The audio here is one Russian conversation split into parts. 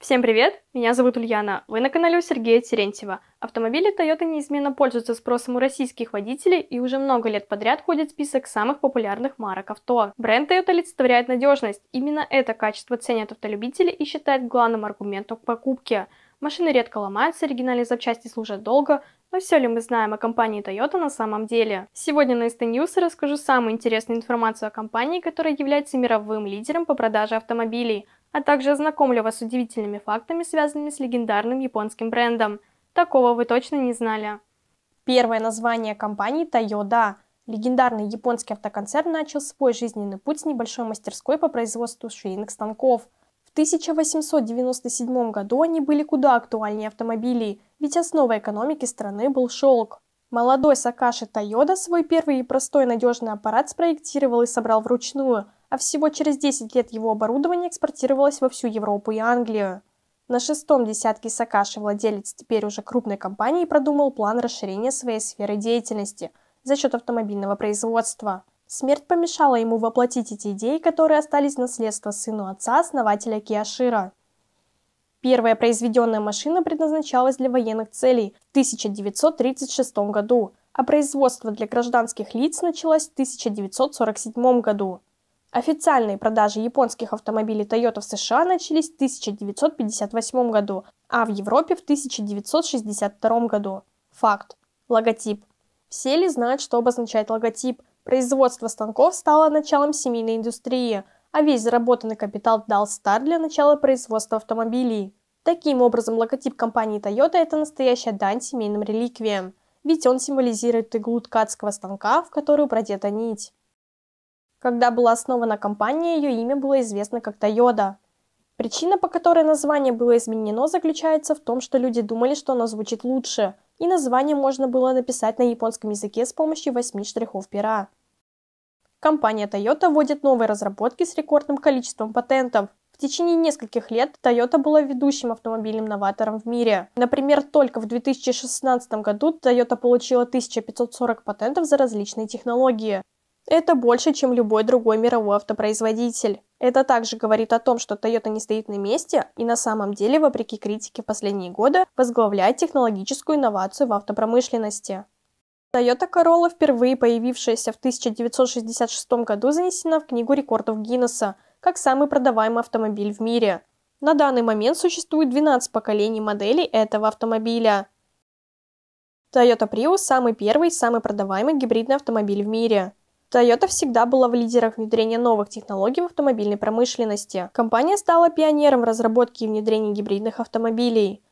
Всем привет! Меня зовут Ульяна. Вы на канале у Сергея Терентьева. Автомобили Toyota неизменно пользуются спросом у российских водителей и уже много лет подряд входит в список самых популярных марок авто. Бренд Toyota олицетворяет надежность. Именно это качество ценят автолюбители и считают главным аргументом к покупке – Машины редко ломаются, оригинальные запчасти служат долго, но все ли мы знаем о компании Toyota на самом деле? Сегодня на ST News расскажу самую интересную информацию о компании, которая является мировым лидером по продаже автомобилей, а также ознакомлю вас с удивительными фактами, связанными с легендарным японским брендом. Такого вы точно не знали. Первое название компании Toyota. Легендарный японский автоконцерн начал свой жизненный путь с небольшой мастерской по производству швейных станков – 1897 году они были куда актуальнее автомобилей, ведь основой экономики страны был шелк. Молодой Сакаши Тойода свой первый и простой надежный аппарат спроектировал и собрал вручную, а всего через 10 лет его оборудование экспортировалось во всю Европу и Англию. На шестом десятке Сакаши владелец теперь уже крупной компании продумал план расширения своей сферы деятельности за счет автомобильного производства – Смерть помешала ему воплотить эти идеи, которые остались в наследство сыну отца, основателя Киашира. Первая произведенная машина предназначалась для военных целей в 1936 году, а производство для гражданских лиц началось в 1947 году. Официальные продажи японских автомобилей Toyota в США начались в 1958 году, а в Европе в 1962 году. Факт. Логотип. Все ли знают, что обозначает логотип – Производство станков стало началом семейной индустрии, а весь заработанный капитал дал старт для начала производства автомобилей. Таким образом, логотип компании Toyota – это настоящая дань семейным реликвиям, ведь он символизирует иглу ткацкого станка, в которую продета нить. Когда была основана компания, ее имя было известно как Toyota. Причина, по которой название было изменено, заключается в том, что люди думали, что оно звучит лучше, и название можно было написать на японском языке с помощью восьми штрихов пера. Компания Toyota вводит новые разработки с рекордным количеством патентов. В течение нескольких лет Toyota была ведущим автомобильным новатором в мире. Например, только в 2016 году Toyota получила 1540 патентов за различные технологии. Это больше, чем любой другой мировой автопроизводитель. Это также говорит о том, что Toyota не стоит на месте и на самом деле, вопреки критике в последние годы, возглавляет технологическую инновацию в автопромышленности. Toyota Corolla, впервые появившаяся в 1966 году, занесена в Книгу рекордов Гиннесса как самый продаваемый автомобиль в мире. На данный момент существует 12 поколений моделей этого автомобиля. Toyota Prius – самый первый и самый продаваемый гибридный автомобиль в мире. Toyota всегда была в лидерах внедрения новых технологий в автомобильной промышленности. Компания стала пионером в разработке и внедрении гибридных автомобилей.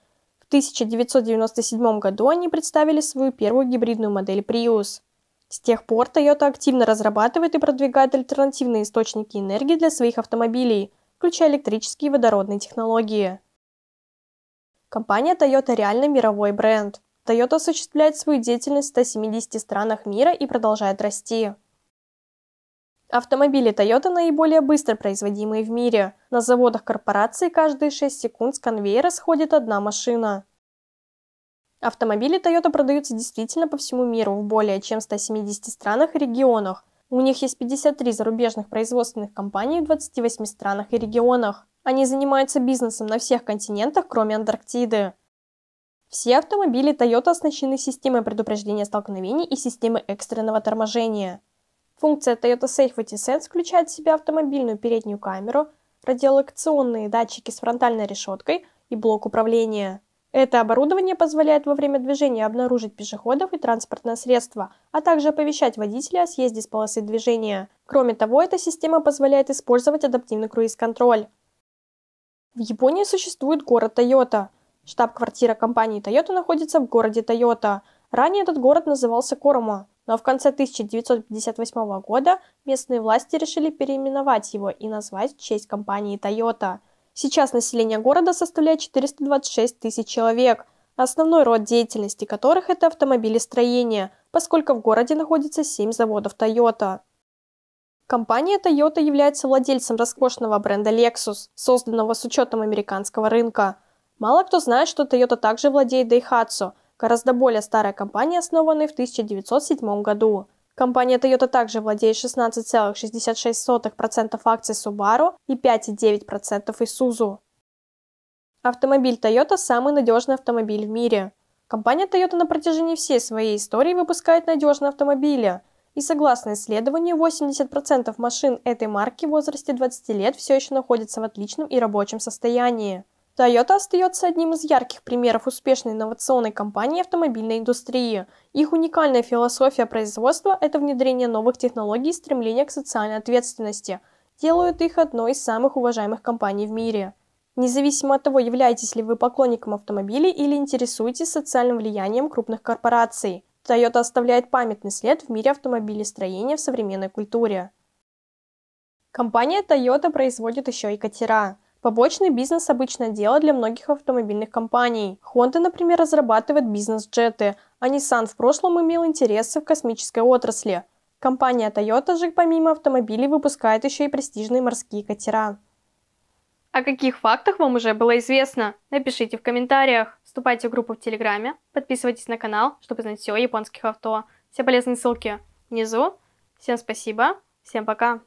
В 1997 году они представили свою первую гибридную модель Prius. С тех пор Toyota активно разрабатывает и продвигает альтернативные источники энергии для своих автомобилей, включая электрические и водородные технологии. Компания Toyota реально мировой бренд. Toyota осуществляет свою деятельность в 170 странах мира и продолжает расти. Автомобили Toyota наиболее быстро производимые в мире – на заводах корпорации каждые 6 секунд с конвейера сходит одна машина. Автомобили Toyota продаются действительно по всему миру, в более чем 170 странах и регионах. У них есть 53 зарубежных производственных компаний в 28 странах и регионах. Они занимаются бизнесом на всех континентах, кроме Антарктиды. Все автомобили Toyota оснащены системой предупреждения столкновений и системой экстренного торможения. Функция Toyota Safety Sense включает в себя автомобильную переднюю камеру, радиолокационные датчики с фронтальной решеткой и блок управления. Это оборудование позволяет во время движения обнаружить пешеходов и транспортное средство, а также оповещать водителя о съезде с полосы движения. Кроме того, эта система позволяет использовать адаптивный круиз-контроль. В Японии существует город Тойота. Штаб-квартира компании Тойота находится в городе Тойота – Ранее этот город назывался Коромо, но в конце 1958 года местные власти решили переименовать его и назвать в честь компании Toyota. Сейчас население города составляет 426 тысяч человек, основной род деятельности которых это автомобилестроение, поскольку в городе находится 7 заводов Toyota. Компания Toyota является владельцем роскошного бренда Lexus, созданного с учетом американского рынка. Мало кто знает, что Toyota также владеет Daihatsu – гораздо более старая компания, основанная в 1907 году. Компания Toyota также владеет 16,66% акций Subaru и 5,9% Isuzu. Автомобиль Toyota – самый надежный автомобиль в мире. Компания Toyota на протяжении всей своей истории выпускает надежные автомобили. И согласно исследованию, 80% машин этой марки в возрасте 20 лет все еще находятся в отличном и рабочем состоянии. Toyota остается одним из ярких примеров успешной инновационной компании автомобильной индустрии. Их уникальная философия производства – это внедрение новых технологий и стремление к социальной ответственности, делают их одной из самых уважаемых компаний в мире. Независимо от того, являетесь ли вы поклонником автомобилей или интересуетесь социальным влиянием крупных корпораций, Toyota оставляет памятный след в мире автомобилестроения в современной культуре. Компания Toyota производит еще и катера. Побочный бизнес – обычное дело для многих автомобильных компаний. Honda, например, разрабатывает бизнес-джеты, а Nissan в прошлом имел интересы в космической отрасли. Компания Toyota же помимо автомобилей выпускает еще и престижные морские катера. О каких фактах вам уже было известно? Напишите в комментариях. Вступайте в группу в Телеграме, подписывайтесь на канал, чтобы знать все о японских авто. Все полезные ссылки внизу. Всем спасибо, всем пока!